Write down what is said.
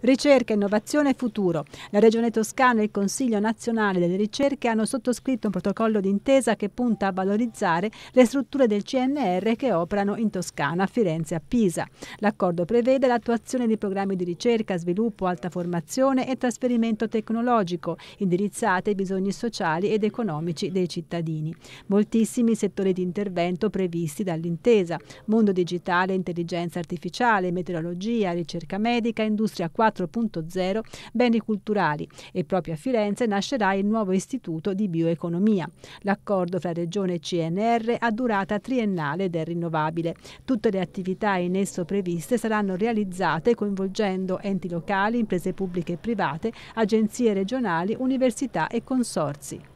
Ricerca, innovazione e futuro. La Regione Toscana e il Consiglio nazionale delle ricerche hanno sottoscritto un protocollo d'intesa che punta a valorizzare le strutture del CNR che operano in Toscana, Firenze e Pisa. L'accordo prevede l'attuazione di programmi di ricerca, sviluppo, alta formazione e trasferimento tecnologico, indirizzati ai bisogni sociali ed economici dei cittadini. Moltissimi settori di intervento previsti dall'intesa, mondo digitale, intelligenza artificiale, meteorologia, ricerca medica, industria 4 4.0 Beni culturali e proprio a Firenze nascerà il nuovo istituto di bioeconomia. L'accordo fra Regione e CNR ha durata triennale ed è rinnovabile. Tutte le attività in esso previste saranno realizzate coinvolgendo enti locali, imprese pubbliche e private, agenzie regionali, università e consorzi.